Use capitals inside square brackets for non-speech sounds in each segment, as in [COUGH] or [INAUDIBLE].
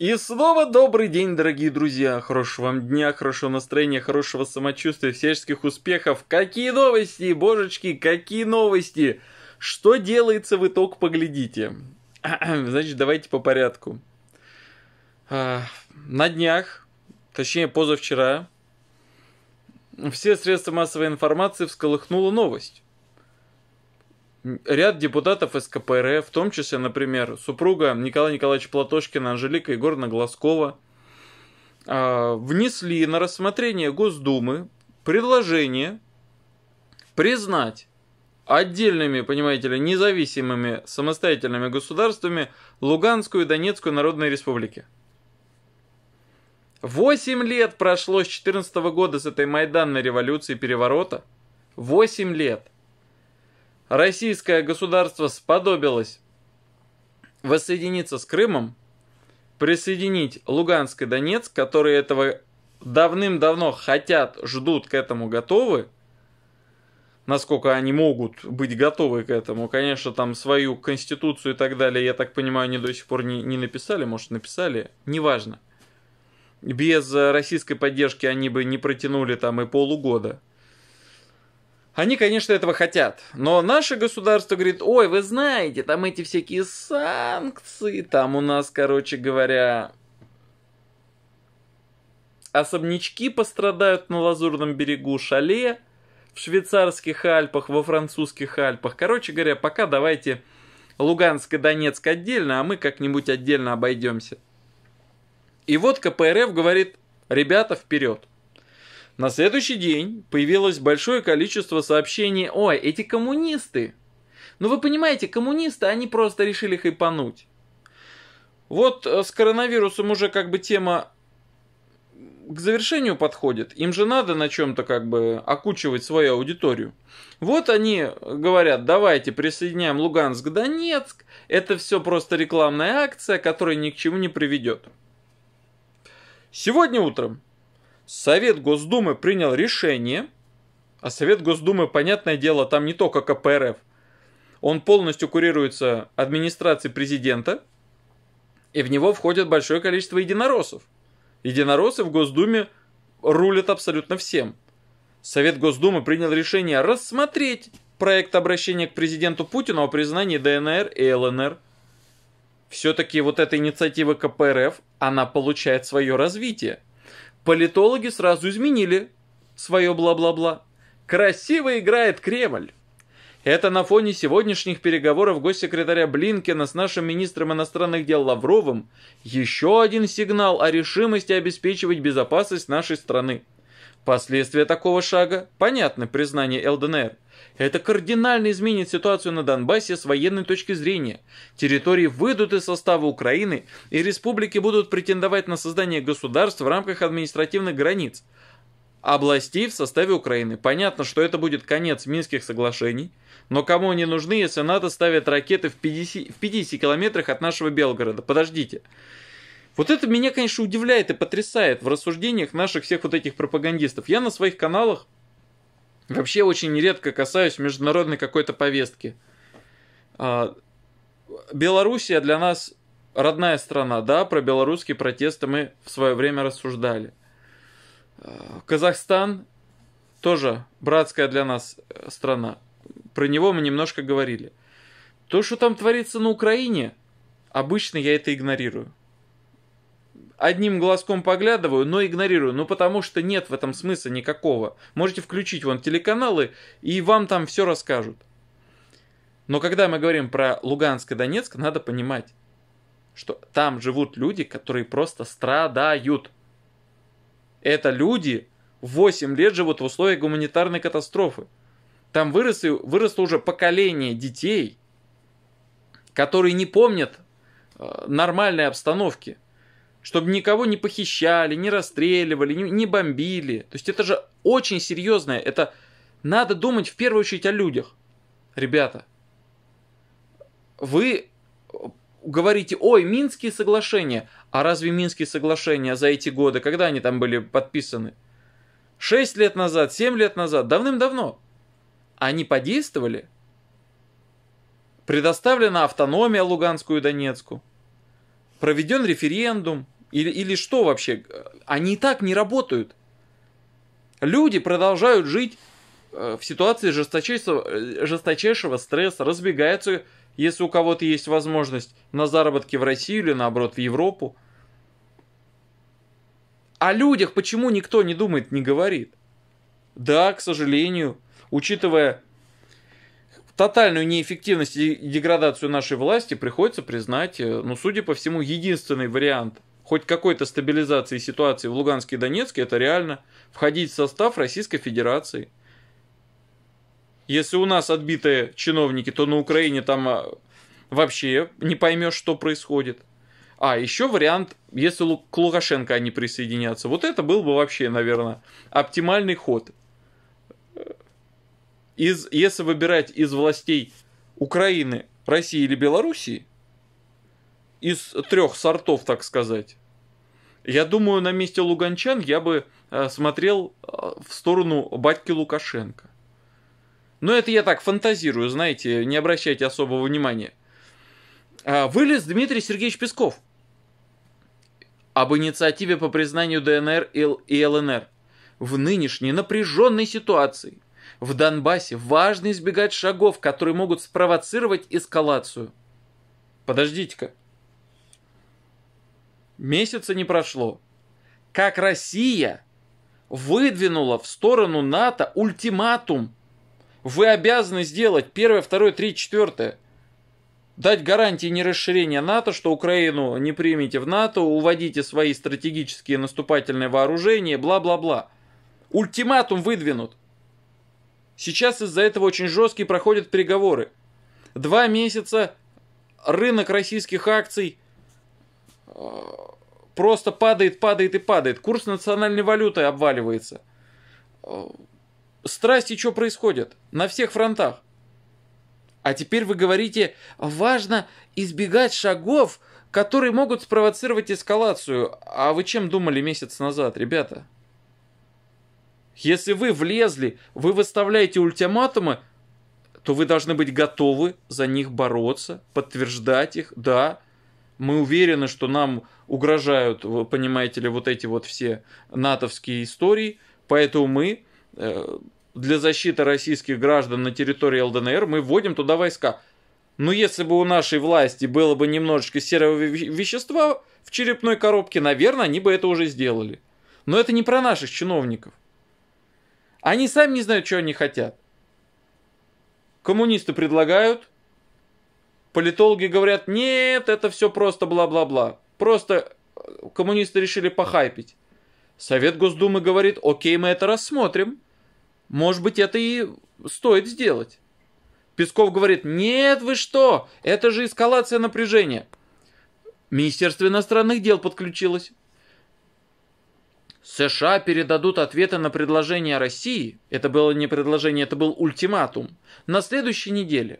И снова добрый день, дорогие друзья. Хорошего вам дня, хорошего настроения, хорошего самочувствия, всяческих успехов. Какие новости, божечки, какие новости? Что делается в итог, поглядите. [CLEARS THROAT] Значит, давайте по порядку. А, на днях, точнее позавчера, все средства массовой информации всколыхнула новость ряд депутатов из КПРФ, в том числе, например, супруга Николая Николаевича Платошкина, Анжелика Егоровна Глазкова, а, внесли на рассмотрение Госдумы предложение признать отдельными, понимаете ли, независимыми самостоятельными государствами Луганскую и Донецкую народные республики. Восемь лет прошло с 14 года с этой Майданной революции переворота. Восемь лет – российское государство сподобилось воссоединиться с Крымом, присоединить Луганск и Донецк, которые этого давным-давно хотят, ждут, к этому готовы, насколько они могут быть готовы к этому. Конечно, там свою конституцию и так далее, я так понимаю, они до сих пор не, не написали, может, написали, неважно. Без российской поддержки они бы не протянули там и полугода. Они, конечно, этого хотят, но наше государство говорит, ой, вы знаете, там эти всякие санкции, там у нас, короче говоря, особнячки пострадают на Лазурном берегу, шале в швейцарских Альпах, во французских Альпах. Короче говоря, пока давайте Луганск и Донецк отдельно, а мы как-нибудь отдельно обойдемся. И вот КПРФ говорит, ребята, вперед. На следующий день появилось большое количество сообщений «Ой, эти коммунисты!» Ну вы понимаете, коммунисты, они просто решили хайпануть. Вот э, с коронавирусом уже как бы тема к завершению подходит. Им же надо на чем-то как бы окучивать свою аудиторию. Вот они говорят, давайте присоединяем Луганск, Донецк. Это все просто рекламная акция, которая ни к чему не приведет. Сегодня утром Совет Госдумы принял решение, а Совет Госдумы, понятное дело, там не только КПРФ, он полностью курируется администрацией президента, и в него входит большое количество единороссов. Единороссы в Госдуме рулят абсолютно всем. Совет Госдумы принял решение рассмотреть проект обращения к президенту Путину о признании ДНР и ЛНР. Все-таки вот эта инициатива КПРФ, она получает свое развитие – Политологи сразу изменили свое бла-бла-бла. Красиво играет Кремль. Это на фоне сегодняшних переговоров госсекретаря Блинкена с нашим министром иностранных дел Лавровым еще один сигнал о решимости обеспечивать безопасность нашей страны. Последствия такого шага – понятны признание ЛДНР. Это кардинально изменит ситуацию на Донбассе с военной точки зрения. Территории выйдут из состава Украины, и республики будут претендовать на создание государств в рамках административных границ областей в составе Украины. Понятно, что это будет конец Минских соглашений, но кому они нужны, если НАТО ставит ракеты в 50, в 50 километрах от нашего Белгорода? Подождите. Вот это меня, конечно, удивляет и потрясает в рассуждениях наших всех вот этих пропагандистов. Я на своих каналах Вообще очень редко касаюсь международной какой-то повестки. А, Белоруссия для нас родная страна, да, про белорусские протесты мы в свое время рассуждали. А, Казахстан тоже братская для нас э, страна. Про него мы немножко говорили. То, что там творится на Украине, обычно я это игнорирую одним глазком поглядываю, но игнорирую. Ну, потому что нет в этом смысла никакого. Можете включить вон телеканалы, и вам там все расскажут. Но когда мы говорим про Луганск и Донецк, надо понимать, что там живут люди, которые просто страдают. Это люди 8 лет живут в условиях гуманитарной катастрофы. Там выросли, выросло уже поколение детей, которые не помнят э, нормальной обстановки – чтобы никого не похищали, не расстреливали, не, не бомбили. То есть это же очень серьезное, это надо думать в первую очередь о людях. Ребята, вы говорите, ой, Минские соглашения. А разве Минские соглашения за эти годы, когда они там были подписаны? Шесть лет назад, семь лет назад, давным-давно. Они подействовали? Предоставлена автономия Луганскую и Донецку. Проведен референдум. Или, или что вообще? Они и так не работают. Люди продолжают жить э, в ситуации жесточайшего, э, жесточайшего стресса, разбегаются, если у кого-то есть возможность, на заработки в Россию или наоборот в Европу. О людях почему никто не думает, не говорит? Да, к сожалению, учитывая тотальную неэффективность и деградацию нашей власти, приходится признать, э, ну, судя по всему, единственный вариант – хоть какой-то стабилизации ситуации в Луганске и Донецке, это реально входить в состав Российской Федерации. Если у нас отбитые чиновники, то на Украине там а, вообще не поймешь, что происходит. А, еще вариант, если к Лукашенко они присоединятся. Вот это был бы вообще, наверное, оптимальный ход. Из, если выбирать из властей Украины, России или Белоруссии – из трех сортов, так сказать. Я думаю, на месте Луганчан я бы э, смотрел э, в сторону батьки Лукашенко. Но это я так фантазирую, знаете, не обращайте особого внимания. А, вылез Дмитрий Сергеевич Песков об инициативе по признанию ДНР и ЛНР. В нынешней напряженной ситуации в Донбассе важно избегать шагов, которые могут спровоцировать эскалацию. Подождите-ка, Месяца не прошло. Как Россия выдвинула в сторону НАТО ультиматум. Вы обязаны сделать первое, второе, третье, четвертое. Дать гарантии нерасширения НАТО, что Украину не примете в НАТО, уводите свои стратегические наступательные вооружения, бла-бла-бла. Ультиматум выдвинут. Сейчас из-за этого очень жесткие проходят переговоры. Два месяца рынок российских акций – просто падает, падает и падает. Курс национальной валюты обваливается. Э, страсти что происходит? На всех фронтах. А теперь вы говорите, важно избегать шагов, которые могут спровоцировать эскалацию. А вы чем думали месяц назад, ребята? Если вы влезли, вы выставляете ультиматумы, то вы должны быть готовы за них бороться, подтверждать их. Да, мы уверены, что нам угрожают, понимаете ли, вот эти вот все натовские истории, поэтому мы э, для защиты российских граждан на территории ЛДНР мы вводим туда войска. Но если бы у нашей власти было бы немножечко серого вещества в черепной коробке, наверное, они бы это уже сделали. Но это не про наших чиновников. Они сами не знают, что они хотят. Коммунисты предлагают, Политологи говорят, нет, это все просто бла-бла-бла. Просто э, коммунисты решили похайпить. Совет Госдумы говорит, окей, мы это рассмотрим. Может быть, это и стоит сделать. Песков говорит, нет, вы что, это же эскалация напряжения. Министерство иностранных дел подключилось. США передадут ответы на предложение России, это было не предложение, это был ультиматум, на следующей неделе.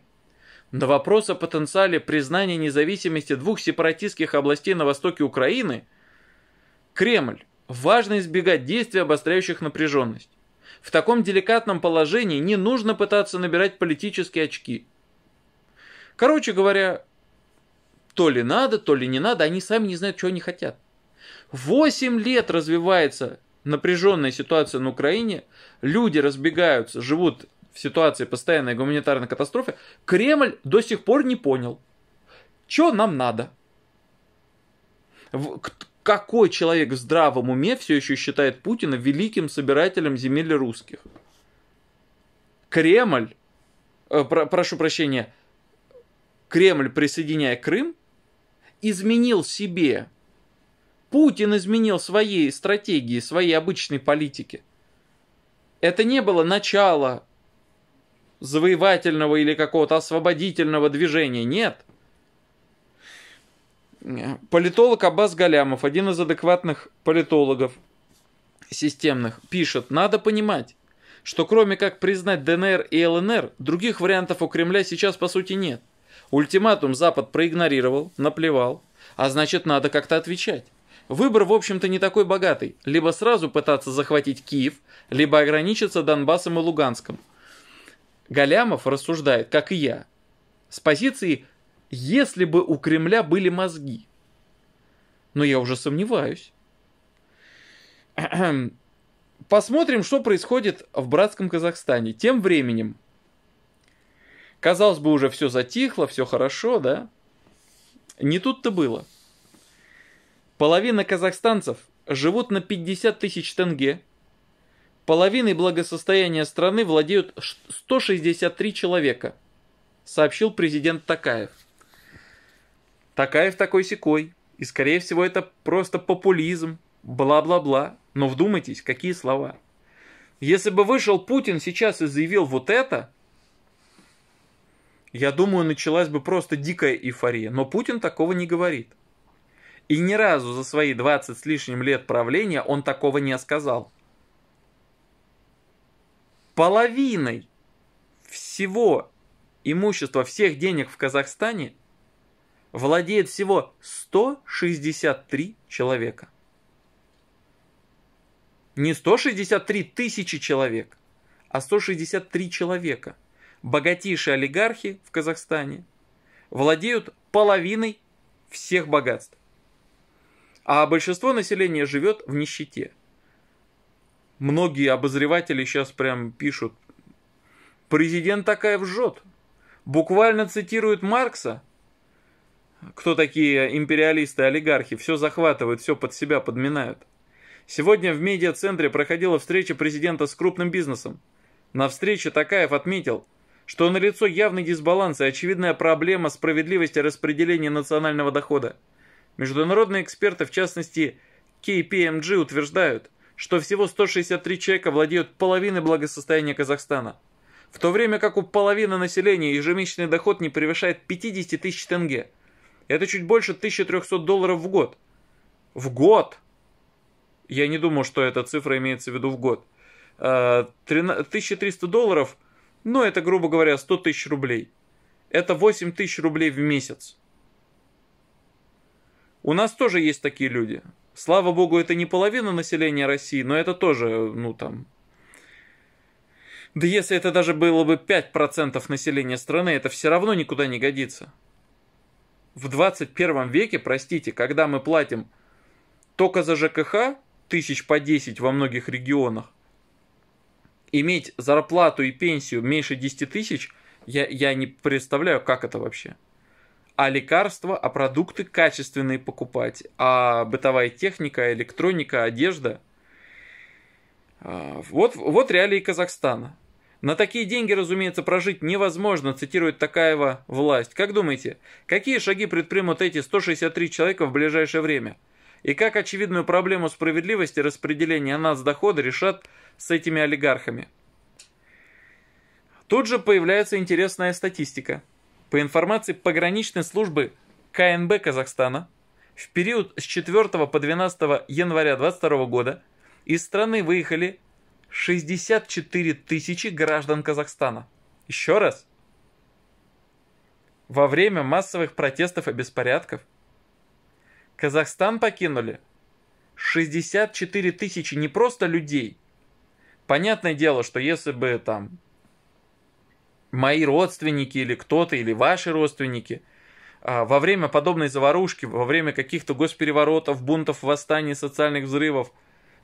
На вопрос о потенциале признания независимости двух сепаратистских областей на востоке Украины Кремль важно избегать действий, обостряющих напряженность. В таком деликатном положении не нужно пытаться набирать политические очки. Короче говоря, то ли надо, то ли не надо, они сами не знают, чего они хотят. Восемь лет развивается напряженная ситуация на Украине, люди разбегаются, живут в ситуации постоянной гуманитарной катастрофы, Кремль до сих пор не понял, что нам надо. Какой человек в здравом уме все еще считает Путина великим собирателем земель русских? Кремль, э, про, прошу прощения, Кремль, присоединяя Крым, изменил себе. Путин изменил своей стратегии, своей обычной политики. Это не было начало завоевательного или какого-то освободительного движения. Нет. Политолог Аббас Галямов, один из адекватных политологов системных, пишет, надо понимать, что кроме как признать ДНР и ЛНР, других вариантов у Кремля сейчас по сути нет. Ультиматум Запад проигнорировал, наплевал, а значит надо как-то отвечать. Выбор, в общем-то, не такой богатый. Либо сразу пытаться захватить Киев, либо ограничиться Донбассом и Луганском – Галямов рассуждает, как и я, с позиции «если бы у Кремля были мозги». Но я уже сомневаюсь. [CLEARS THROAT] Посмотрим, что происходит в братском Казахстане. Тем временем, казалось бы, уже все затихло, все хорошо, да? Не тут-то было. Половина казахстанцев живут на 50 тысяч тенге – Половиной благосостояния страны владеют 163 человека, сообщил президент Такаев. Такаев такой секой, и скорее всего это просто популизм, бла-бла-бла. Но вдумайтесь, какие слова. Если бы вышел Путин сейчас и заявил вот это, я думаю, началась бы просто дикая эйфория. Но Путин такого не говорит. И ни разу за свои 20 с лишним лет правления он такого не сказал половиной всего имущества, всех денег в Казахстане владеет всего 163 человека. Не 163 тысячи человек, а 163 человека. Богатейшие олигархи в Казахстане владеют половиной всех богатств. А большинство населения живет в нищете – Многие обозреватели сейчас прям пишут, президент такая вжет. Буквально цитирует Маркса, кто такие империалисты, олигархи, все захватывают, все под себя подминают. Сегодня в медиа-центре проходила встреча президента с крупным бизнесом. На встрече Такаев отметил, что налицо явный дисбаланс и очевидная проблема справедливости распределения национального дохода. Международные эксперты, в частности KPMG, эм утверждают, что всего 163 человека владеют половиной благосостояния Казахстана, в то время как у половины населения ежемесячный доход не превышает 50 тысяч тенге. Это чуть больше 1300 долларов в год. В год! Я не думаю, что эта цифра имеется в виду в год. 1300 а, долларов, ну это, грубо говоря, 100 тысяч рублей. Это 8 тысяч рублей в месяц. У нас тоже есть такие люди. Слава богу, это не половина населения России, но это тоже, ну там... Да если это даже было бы 5% населения страны, это все равно никуда не годится. В 21 веке, простите, когда мы платим только за ЖКХ тысяч по 10 во многих регионах, иметь зарплату и пенсию меньше 10 тысяч, я, я не представляю, как это вообще а лекарства, а продукты качественные покупать, а бытовая техника, электроника, одежда. А, вот, вот реалии Казахстана. На такие деньги, разумеется, прожить невозможно, цитирует Такаева власть. Как думаете, какие шаги предпримут эти 163 человека в ближайшее время? И как очевидную проблему справедливости распределения дохода решат с этими олигархами? Тут же появляется интересная статистика – по информации пограничной службы КНБ Казахстана, в период с 4 по 12 января 2022 года из страны выехали 64 тысячи граждан Казахстана. Еще раз. Во время массовых протестов и беспорядков Казахстан покинули 64 тысячи не просто людей. Понятное дело, что если бы там мои родственники или кто-то, или ваши родственники а, – во время подобной заварушки, во время каких-то госпереворотов, бунтов, восстаний, социальных взрывов,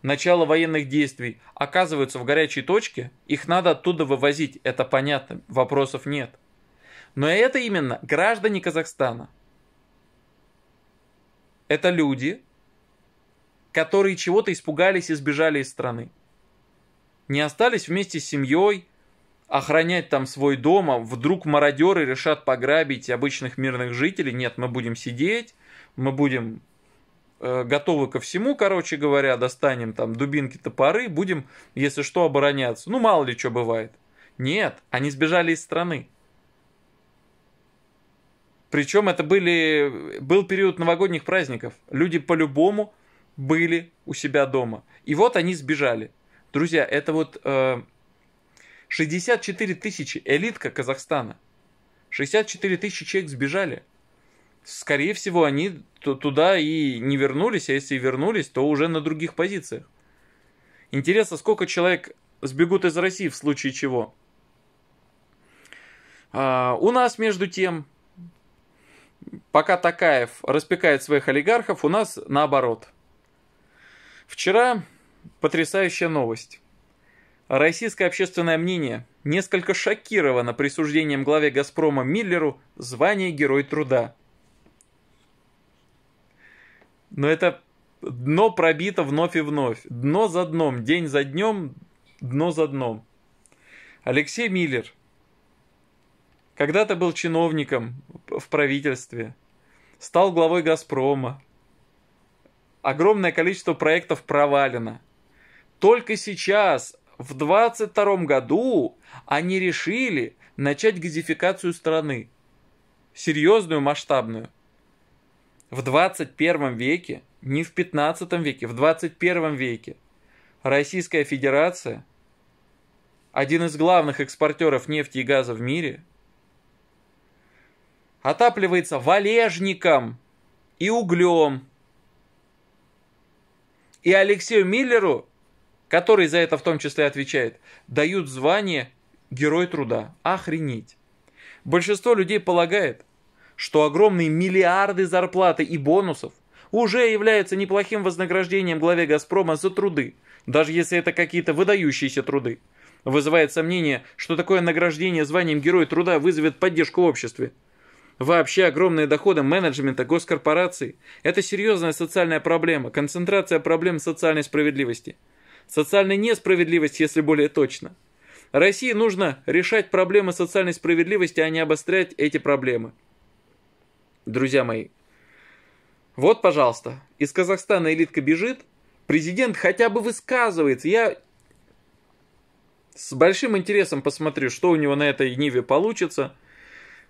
начала военных действий оказываются в горячей точке, их надо оттуда вывозить, это понятно, вопросов нет. Но это именно граждане Казахстана. Это люди, которые чего-то испугались и сбежали из страны. Не остались вместе с семьей, охранять там свой дом, а вдруг мародеры решат пограбить обычных мирных жителей. Нет, мы будем сидеть, мы будем э, готовы ко всему, короче говоря, достанем там дубинки, топоры, будем, если что, обороняться. Ну, мало ли что бывает. Нет, они сбежали из страны. Причем это были, был период новогодних праздников. Люди по-любому были у себя дома. И вот они сбежали. Друзья, это вот э, 64 тысячи элитка Казахстана. 64 тысячи человек сбежали. Скорее всего, они туда и не вернулись, а если и вернулись, то уже на других позициях. Интересно, сколько человек сбегут из России в случае чего? А, у нас, между тем, пока Такаев распекает своих олигархов, у нас наоборот. Вчера потрясающая новость. Российское общественное мнение несколько шокировано присуждением главе «Газпрома» Миллеру звания Герой Труда. Но это дно пробито вновь и вновь. Дно за дном, день за днем, дно за дном. Алексей Миллер когда-то был чиновником в правительстве, стал главой «Газпрома». Огромное количество проектов провалено. Только сейчас в 22 году они решили начать газификацию страны. Серьезную, масштабную. В 21 веке, не в 15 веке, в 21 веке Российская Федерация, один из главных экспортеров нефти и газа в мире, отапливается валежником и углем. И Алексею Миллеру который за это в том числе отвечает, дают звание Герой труда. Охренеть. Большинство людей полагает, что огромные миллиарды зарплаты и бонусов уже являются неплохим вознаграждением главе «Газпрома» за труды, даже если это какие-то выдающиеся труды. Вызывает сомнение, что такое награждение званием Герой труда вызовет поддержку в обществе. Вообще огромные доходы менеджмента госкорпораций – это серьезная социальная проблема, концентрация проблем социальной справедливости – социальной несправедливости, если более точно. России нужно решать проблемы социальной справедливости, а не обострять эти проблемы. Друзья мои, вот, пожалуйста, из Казахстана элитка бежит, президент хотя бы высказывается. Я с большим интересом посмотрю, что у него на этой Ниве получится.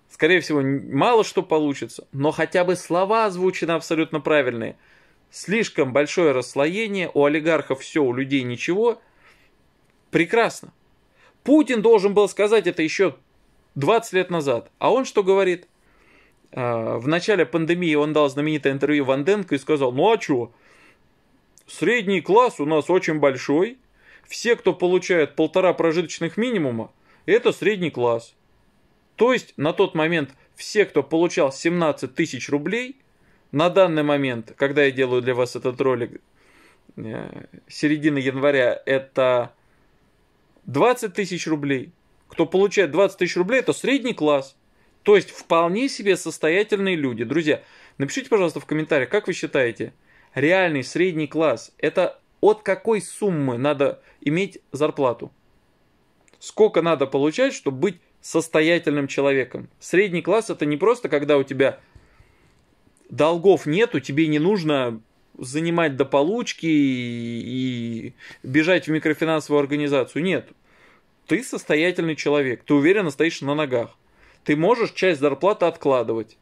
Скорее всего, мало что получится, но хотя бы слова озвучены абсолютно правильные – слишком большое расслоение, у олигархов все, у людей ничего. Прекрасно. Путин должен был сказать это еще 20 лет назад. А он что говорит? А, в начале пандемии он дал знаменитое интервью Ванденко и сказал, ну а что? Средний класс у нас очень большой. Все, кто получает полтора прожиточных минимума, это средний класс. То есть на тот момент все, кто получал 17 тысяч рублей – на данный момент, когда я делаю для вас этот ролик, э, середина января, это 20 тысяч рублей. Кто получает 20 тысяч рублей, это средний класс. То есть вполне себе состоятельные люди. Друзья, напишите, пожалуйста, в комментариях, как вы считаете, реальный средний класс, это от какой суммы надо иметь зарплату? Сколько надо получать, чтобы быть состоятельным человеком? Средний класс это не просто, когда у тебя долгов нету, тебе не нужно занимать до получки и, бежать в микрофинансовую организацию. Нет. Ты состоятельный человек, ты уверенно стоишь на ногах. Ты можешь часть зарплаты откладывать.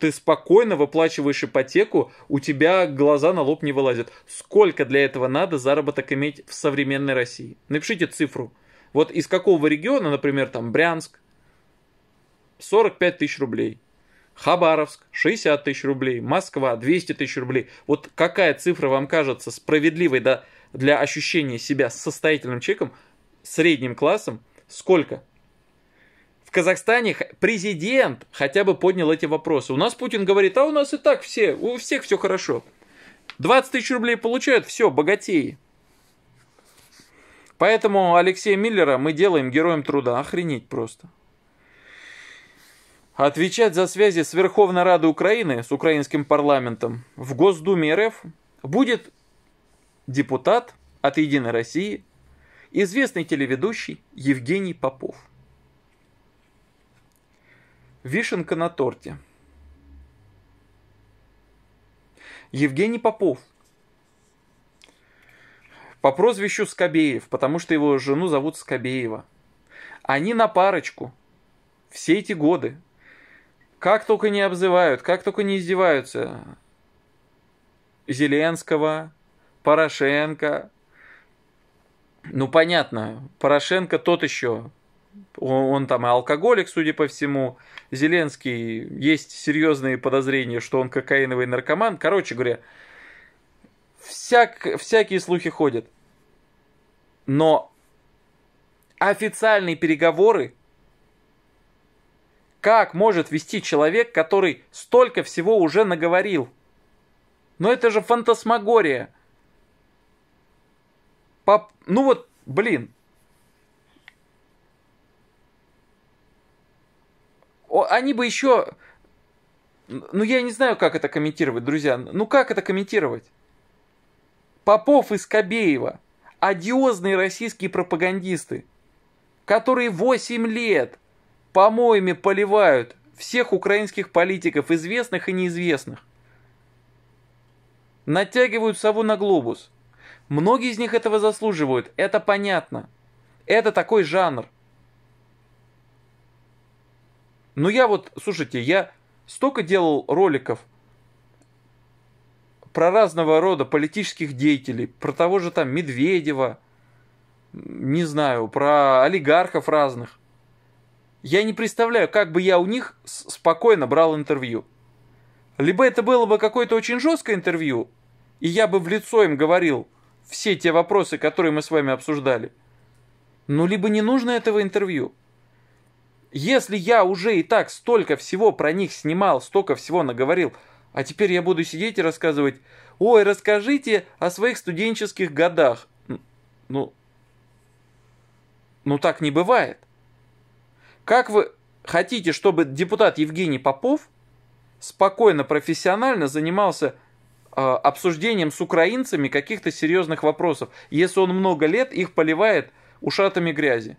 Ты спокойно выплачиваешь ипотеку, у тебя глаза на лоб не вылазят. Сколько для этого надо заработок иметь в современной России? Напишите цифру. Вот из какого региона, например, там Брянск, 45 тысяч рублей. Хабаровск 60 тысяч рублей, Москва 200 тысяч рублей. Вот какая цифра вам кажется справедливой да, для ощущения себя состоятельным человеком, средним классом? Сколько? В Казахстане президент хотя бы поднял эти вопросы. У нас Путин говорит, а у нас и так все, у всех все хорошо. 20 тысяч рублей получают, все, богатеи. Поэтому Алексея Миллера мы делаем героем труда. Охренеть просто. Отвечать за связи с Верховной Радой Украины, с украинским парламентом, в Госдуме РФ будет депутат от «Единой России», известный телеведущий Евгений Попов. Вишенка на торте. Евгений Попов. По прозвищу Скобеев, потому что его жену зовут Скобеева. Они на парочку все эти годы как только не обзывают, как только не издеваются. Зеленского, Порошенко. Ну, понятно, Порошенко тот еще. Он, он там и алкоголик, судя по всему. Зеленский, есть серьезные подозрения, что он кокаиновый наркоман. Короче говоря, всяк, всякие слухи ходят. Но официальные переговоры как может вести человек, который столько всего уже наговорил? Но это же фантасмагория. Пап... Ну вот, блин. Они бы еще... Ну я не знаю, как это комментировать, друзья. Ну как это комментировать? Попов и Скобеева. Одиозные российские пропагандисты, которые 8 лет помоями поливают всех украинских политиков, известных и неизвестных. Натягивают сову на глобус. Многие из них этого заслуживают, это понятно. Это такой жанр. Ну я вот, слушайте, я столько делал роликов про разного рода политических деятелей, про того же там Медведева, не знаю, про олигархов разных. Я не представляю, как бы я у них спокойно брал интервью. Либо это было бы какое-то очень жесткое интервью, и я бы в лицо им говорил все те вопросы, которые мы с вами обсуждали. Ну, либо не нужно этого интервью. Если я уже и так столько всего про них снимал, столько всего наговорил, а теперь я буду сидеть и рассказывать, ой, расскажите о своих студенческих годах. Ну, ну так не бывает. Как вы хотите, чтобы депутат Евгений Попов спокойно, профессионально занимался э, обсуждением с украинцами каких-то серьезных вопросов, если он много лет их поливает ушатами грязи?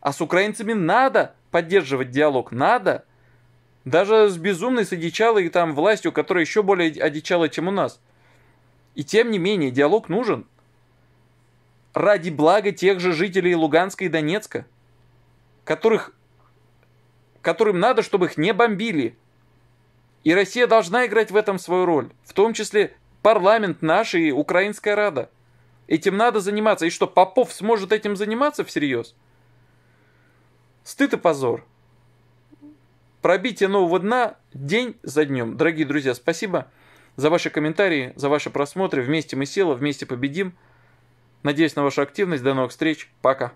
А с украинцами надо поддерживать диалог, надо. Даже с безумной, с одичалой там властью, которая еще более одичала, чем у нас. И тем не менее, диалог нужен. Ради блага тех же жителей Луганска и Донецка – которых, которым надо, чтобы их не бомбили. И Россия должна играть в этом свою роль, в том числе парламент наш и Украинская Рада. Этим надо заниматься. И что, Попов сможет этим заниматься всерьез? Стыд и позор. Пробитие нового дна день за днем. Дорогие друзья, спасибо за ваши комментарии, за ваши просмотры. Вместе мы сила, вместе победим. Надеюсь на вашу активность. До новых встреч. Пока.